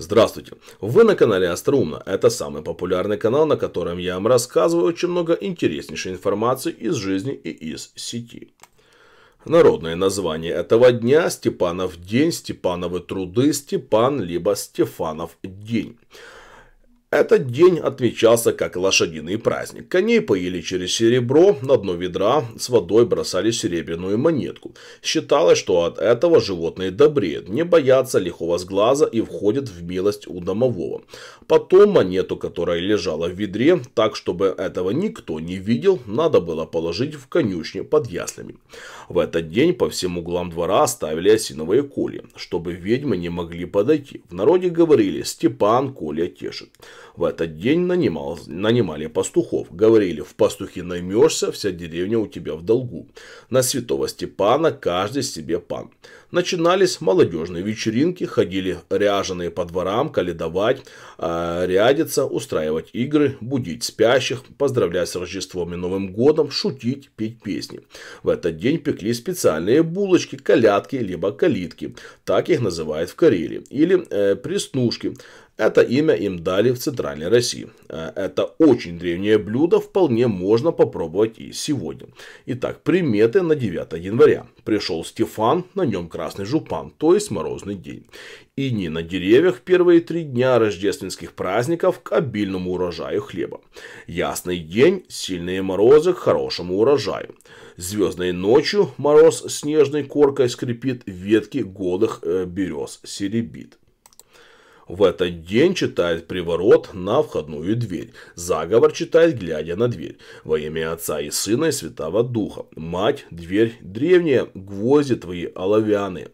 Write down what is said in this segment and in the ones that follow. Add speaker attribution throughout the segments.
Speaker 1: Здравствуйте! Вы на канале Остроумно. Это самый популярный канал, на котором я вам рассказываю очень много интереснейшей информации из жизни и из сети. Народное название этого дня – Степанов день, Степановы труды, Степан, либо Стефанов день. Этот день отмечался как лошадиный праздник. Коней поили через серебро, на дно ведра с водой бросали серебряную монетку. Считалось, что от этого животные добреют, не боятся лихого сглаза и входят в милость у домового. Потом монету, которая лежала в ведре, так чтобы этого никто не видел, надо было положить в конюшне под яслями. В этот день по всем углам двора ставили осиновые коли, чтобы ведьмы не могли подойти. В народе говорили «Степан Коля тешит». В этот день нанимал, нанимали пастухов. Говорили, в пастухи наймешься, вся деревня у тебя в долгу. На святого Степана каждый себе пан. Начинались молодежные вечеринки, ходили ряженые по дворам, каледовать, а, рядиться, устраивать игры, будить спящих, поздравлять с Рождеством и Новым годом, шутить, петь песни. В этот день пекли специальные булочки, колядки, либо калитки, так их называют в Карелии, или э, преснушки, это имя им дали в Центральной России. Э, это очень древнее блюдо, вполне можно попробовать и сегодня. Итак, приметы на 9 января. Пришел Стефан, на нем красный жупан, то есть морозный день. И не на деревьях первые три дня рождественских праздников к обильному урожаю хлеба. Ясный день, сильные морозы к хорошему урожаю. Звездной ночью мороз снежной коркой скрипит, ветки голых э, берез серебит. В этот день читает приворот на входную дверь. Заговор читает, глядя на дверь. Во имя Отца и Сына и Святого Духа. Мать, дверь древняя, гвозди твои оловянные.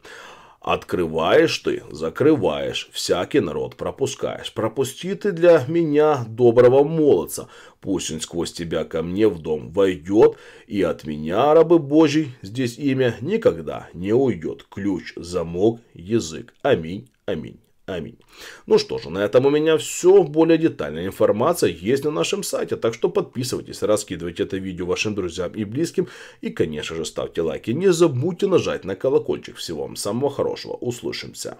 Speaker 1: Открываешь ты, закрываешь, всякий народ пропускаешь. Пропусти ты для меня доброго молодца, пусть он сквозь тебя ко мне в дом войдет, и от меня, рабы Божий, здесь имя никогда не уйдет. Ключ, замок, язык. Аминь, аминь. Аминь. Ну что же, на этом у меня все. Более детальная информация есть на нашем сайте, так что подписывайтесь, раскидывайте это видео вашим друзьям и близким. И, конечно же, ставьте лайки. Не забудьте нажать на колокольчик. Всего вам самого хорошего. Услышимся.